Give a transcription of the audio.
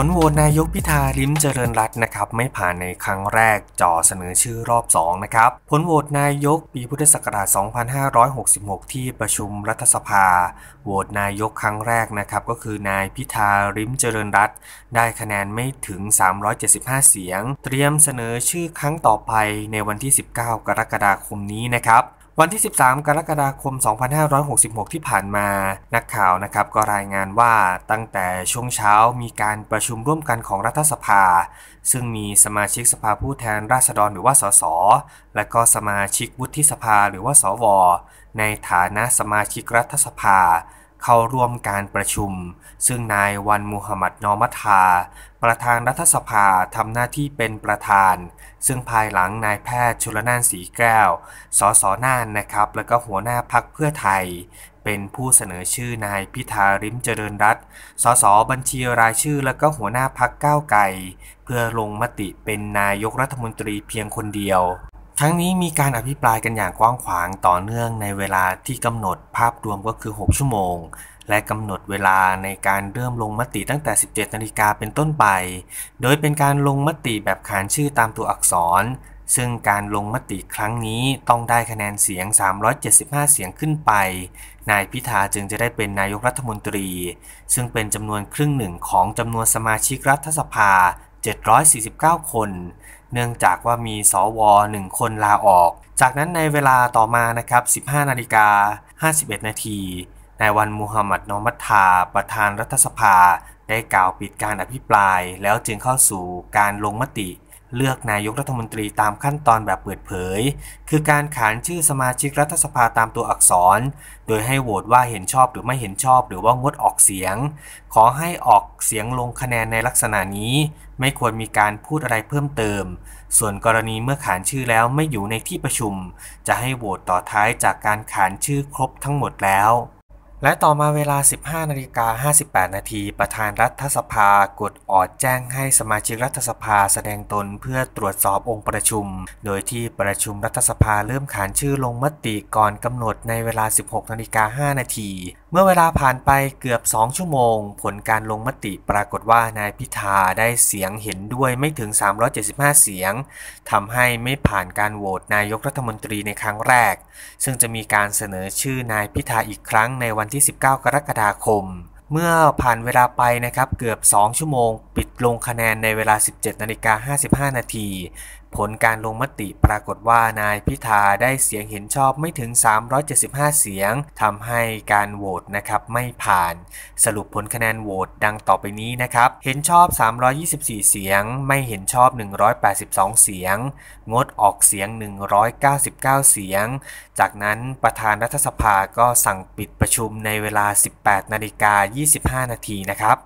ผลโหวตนายกพิธาลิ้มเจริญรัตน์นะครับไม่ผ่านในครั้งแรกจ่อเสนอชื่อรอบ2นะครับผลโหวตนายกปีพุทธศักราช 2566 ที่ประชุมรัฐสภาโหวตนายกครั้งแรกนะครับก็คือนายพิธาลิ้มเจริญรัตน์ได้คะแนนไม่ถึง 375 เสียง เตรียมเสนอชื่อครั้งต่อไปในวันที่ 19 กรกฎาคมนี้นะครับวันที่ 13 กรกฎาคม 2566 ที่ผ่านมา นักข่าวนะครับก็รายงานว่า ตั้งแต่ช่วงเช้ามีการประชุมร่วมกันของรัฐสภา ซึ่งมีสมาชิกสภาผู้แทนราษฎรหรือว่า สส และก็สมาชิกวุฒิสภาหรือว่า สว ในฐานะสมาชิกรัฐสภาเข้าร่วมการประชุม ซึ่งนายวันมูฮัมหมัดนอมัทา ประธานรัฐสภาทำหน้าที่เป็นประธาน ซึ่งภายหลังนายแพทย์ชุลนานสีแก้วสสน่านนะครับ และก็หัวหน้าพักเพื่อไทย เป็นผู้เสนอชื่อนายพิธาริมเจริญรัตสสบัญชีรายชื่อและก็หัวหน้าพักก้าวไกลเพื่อลงมติเป็นนายกรัฐมนตรีเพียงคนเดียวทั้งนี้มีการอภิปรายกันอย่างกว้างขวางต่อเนื่องในเวลาที่กำหนดภาพรวมก็คือ 6 ชั่วโมงและกำหนดเวลาในการเริ่มลงมติตั้งแต่ 17นาฬิกาเป็นต้นไป โดยเป็นการลงมติแบบขานชื่อตามตัวอักษร ซึ่งการลงมติครั้งนี้ต้องได้คะแนนเสียง 375 เสียงขึ้นไป นายพิธาจึงจะได้เป็นนายกรัฐมนตรี ซึ่งเป็นจำนวนครึ่งหนึ่งของจำนวนสมาชิกรัฐสภา749 คน เนื่องจากว่ามีสว1คนลาออก จากนั้นในเวลาต่อมา นะครับ 15 นาฬิกา 51 นาทีนายวันมูฮัมหมัดนอมัตทาประธานรัฐสภา ได้กล่าวปิดการอภิปรายแล้วจึงเข้าสู่การลงมติเลือกนายกรัฐมนตรีตามขั้นตอนแบบเปิดเผย คือการขานชื่อสมาชิกรัฐสภาตามตัวอักษร โดยให้โหวตว่าเห็นชอบหรือไม่เห็นชอบหรือว่างดออกเสียง ขอให้ออกเสียงลงคะแนนในลักษณะนี้ ไม่ควรมีการพูดอะไรเพิ่มเติม ส่วนกรณีเมื่อขานชื่อแล้วไม่อยู่ในที่ประชุม จะให้โหวตต่อท้ายจากการขานชื่อครบทั้งหมดแล้วและต่อมาเวลา 15นาฬิกา58 นาที ประธานรัฐสภา กดออดแจ้งให้สมาชิกรัฐสภาแสดงตนเพื่อตรวจสอบองค์ประชุม โดยที่ประชุมรัฐสภาเริ่มขานชื่อลงมติก่อนกำหนดในเวลา 16นาฬิกา5นาทีเมื่อเวลาผ่านไปเกือบ 2 ชั่วโมง ผลการลงมติปรากฏว่านายพิธาได้เสียงเห็นด้วยไม่ถึง 375 เสียง ทำให้ไม่ผ่านการโหวตนายกรัฐมนตรีในครั้งแรก ซึ่งจะมีการเสนอชื่อนายพิธาอีกครั้งในวันที่ 19 กรกฎาคม เมื่อผ่านเวลาไปนะครับเกือบ 2 ชั่วโมง ปิดลงคะแนนในเวลา 17นาฬิกา55นาทีผลการลงมติปรากฏว่านายพิธาได้เสียงเห็นชอบไม่ถึง 375 เสียง ทำให้การโหวตนะครับไม่ผ่าน สรุปผลคะแนนโหวตดังต่อไปนี้นะครับ เห็นชอบ 324 เสียง ไม่เห็นชอบ 182 เสียง งดออกเสียง 199 เสียง จากนั้นประธานรัฐสภาก็สั่งปิดประชุมในเวลา 18 นาฬิกา 25 นาทีนะครับ